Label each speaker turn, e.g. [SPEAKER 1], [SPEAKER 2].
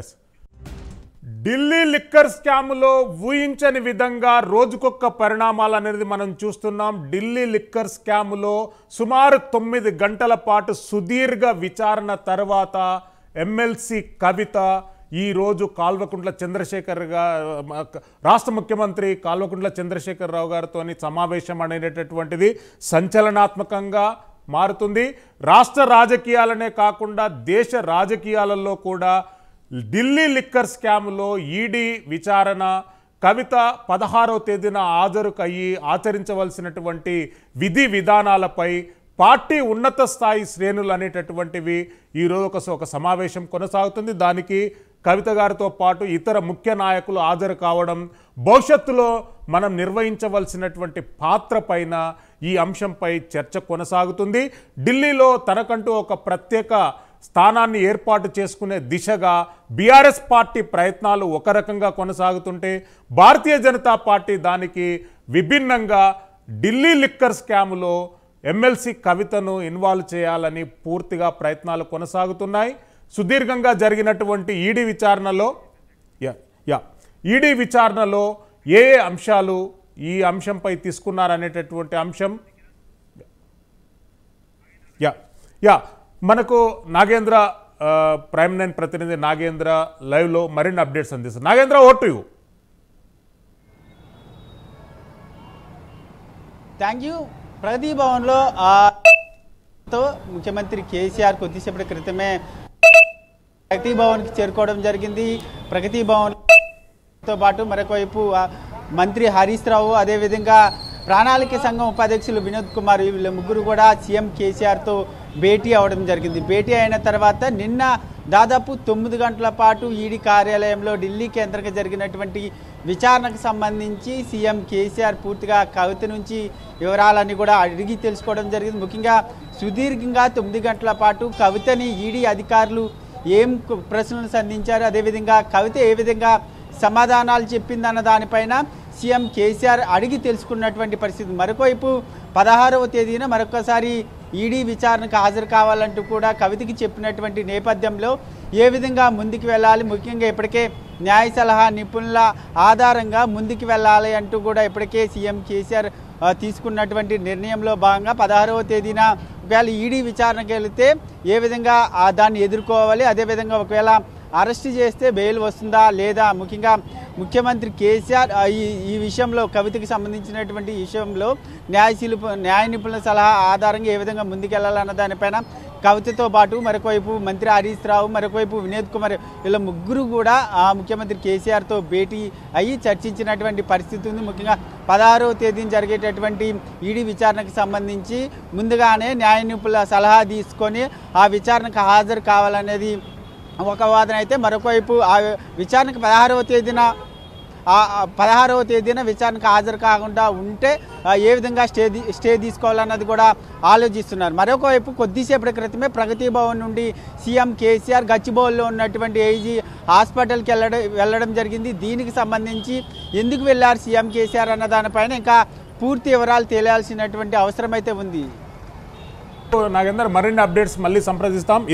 [SPEAKER 1] yes Delhi liquor స్కామ్లో ఊహించని విధంగా రోజుకొక్క పరిణామాలు అనేది మనం చూస్తున్నాం ఢిల్లీ లిక్కర్ స్కామ్లో సుమారు తొమ్మిది గంటల పాటు సుదీర్ఘ విచారణ తర్వాత ఎమ్మెల్సీ కవిత ఈరోజు కాల్వకుంట్ల చంద్రశేఖర్ గారు రాష్ట్ర ముఖ్యమంత్రి కాల్వకుంట్ల చంద్రశేఖరరావు గారితో సమావేశం అనేటటువంటిది సంచలనాత్మకంగా మారుతుంది రాష్ట్ర రాజకీయాలనే కాకుండా దేశ రాజకీయాలలో కూడా ఢిల్లీ లిక్కర్ స్కామ్లో ఈడీ విచారణ కవిత పదహారవ తేదీన అయ్యి ఆచరించవలసినటువంటి విధి విధానాలపై పార్టీ ఉన్నత స్థాయి శ్రేణులు అనేటటువంటివి ఈరోజు ఒక ఒక సమావేశం కొనసాగుతుంది దానికి కవిత గారితో పాటు ఇతర ముఖ్య నాయకులు హాజరు కావడం భవిష్యత్తులో మనం నిర్వహించవలసినటువంటి పాత్ర పైన ఈ అంశంపై చర్చ కొనసాగుతుంది ఢిల్లీలో తనకంటూ ఒక ప్రత్యేక స్థానాన్ని ఏర్పాటు చేసుకునే దిశగా బీఆర్ఎస్ పార్టీ ప్రయత్నాలు ఒక రకంగా కొనసాగుతుంటే భారతీయ జనతా పార్టీ దానికి విభిన్నంగా ఢిల్లీ లిక్కర్ స్కామ్లో ఎమ్మెల్సీ కవితను ఇన్వాల్వ్ చేయాలని పూర్తిగా ప్రయత్నాలు కొనసాగుతున్నాయి సుదీర్ఘంగా జరిగినటువంటి ఈడీ విచారణలో యా యా ఈడీ విచారణలో ఏ ఏ అంశాలు ఈ అంశంపై తీసుకున్నారనేటటువంటి అంశం యా యా మనకు నాగేంద్ర నైన్ ప్రతినిధి నాగేంద్ర లైవ్లో మరిన్ని అప్డేట్స్ అందిస్తారు నాగేంద్ర
[SPEAKER 2] ఓట్ యూ థ్యాంక్ యూ ప్రగతి ప్రగతిభవన్లో ముఖ్యమంత్రి కేసీఆర్ కొద్దిసేపటి క్రితమే ప్రగతి భవన్కి చేరుకోవడం జరిగింది ప్రగతి భవన్తో పాటు మరొకవైపు మంత్రి హరీష్ రావు అదేవిధంగా ప్రణాళిక సంఘం ఉపాధ్యక్షులు వినోద్ కుమార్ వీళ్ళ ముగ్గురు కూడా సీఎం కేసీఆర్తో భేటీ అవ్వడం జరిగింది భేటీ అయిన తర్వాత నిన్న దాదాపు తొమ్మిది గంటల పాటు ఈడీ కార్యాలయంలో ఢిల్లీ కేంద్రంగా జరిగినటువంటి విచారణకు సంబంధించి సీఎం కేసీఆర్ పూర్తిగా కవిత నుంచి వివరాలన్నీ కూడా అడిగి తెలుసుకోవడం జరిగింది ముఖ్యంగా సుదీర్ఘంగా తొమ్మిది గంటల పాటు కవితని ఈడీ అధికారులు ఏం ప్రశ్నలు సంధించారు అదేవిధంగా కవిత ఏ విధంగా సమాధానాలు చెప్పిందన్న దానిపైన సీఎం కేసీఆర్ అడిగి తెలుసుకున్నటువంటి పరిస్థితి మరొకవైపు పదహారవ తేదీన మరొకసారి ఈడీ విచారణకు హాజరు కావాలంటూ కూడా కవితకి చెప్పినటువంటి నేపథ్యంలో ఏ విధంగా ముందుకు వెళ్ళాలి ముఖ్యంగా ఇప్పటికే న్యాయ సలహా నిపుణుల ఆధారంగా ముందుకు వెళ్ళాలి అంటూ కూడా ఇప్పటికే సీఎం కేసీఆర్ తీసుకున్నటువంటి నిర్ణయంలో భాగంగా పదహారవ తేదీన ఒకవేళ ఈడీ విచారణకు వెళితే ఏ విధంగా దాన్ని ఎదుర్కోవాలి అదేవిధంగా ఒకవేళ అరెస్ట్ చేస్తే బెయిల్ వస్తుందా లేదా ముఖ్యంగా ముఖ్యమంత్రి కేసీఆర్ ఈ ఈ విషయంలో కవితకి సంబంధించినటువంటి విషయంలో న్యాయశీలు న్యాయ నిపుణుల సలహా ఆధారంగా ఏ విధంగా ముందుకెళ్లాలన్న దానిపైన కవితతో పాటు మరొకవైపు మంత్రి హరీష్ రావు మరొకవైపు వినోద్ కుమార్ వీళ్ళ ముగ్గురు కూడా ఆ ముఖ్యమంత్రి కేసీఆర్తో భేటీ అయ్యి చర్చించినటువంటి పరిస్థితి ఉంది ముఖ్యంగా పదహారవ తేదీన జరిగేటటువంటి ఈడీ విచారణకు సంబంధించి ముందుగానే న్యాయ నిపుణుల సలహా తీసుకొని ఆ విచారణకు హాజరు కావాలనేది ఒక వాదన అయితే మరొకవైపు ఆ విచారణకు పదహారవ తేదీన పదహారవ తేదీన విచారణకు హాజరు కాకుండా ఉంటే ఏ విధంగా స్టే స్టే తీసుకోవాలన్నది కూడా ఆలోచిస్తున్నారు మరొకవైపు కొద్దిసేపటి క్రితమే ప్రగతి భవన్ నుండి సీఎం కేసీఆర్ గచ్చిబౌల్లో ఉన్నటువంటి ఏజీ హాస్పిటల్కి వెళ్ళడం వెళ్ళడం జరిగింది దీనికి సంబంధించి ఎందుకు వెళ్ళారు సీఎం కేసీఆర్ అన్న దానిపైన ఇంకా పూర్తి వివరాలు తెలియాల్సినటువంటి అవసరం అయితే ఉంది నాగేందర్ మరిన్ని అప్డేట్స్ మళ్ళీ సంప్రదిస్తాం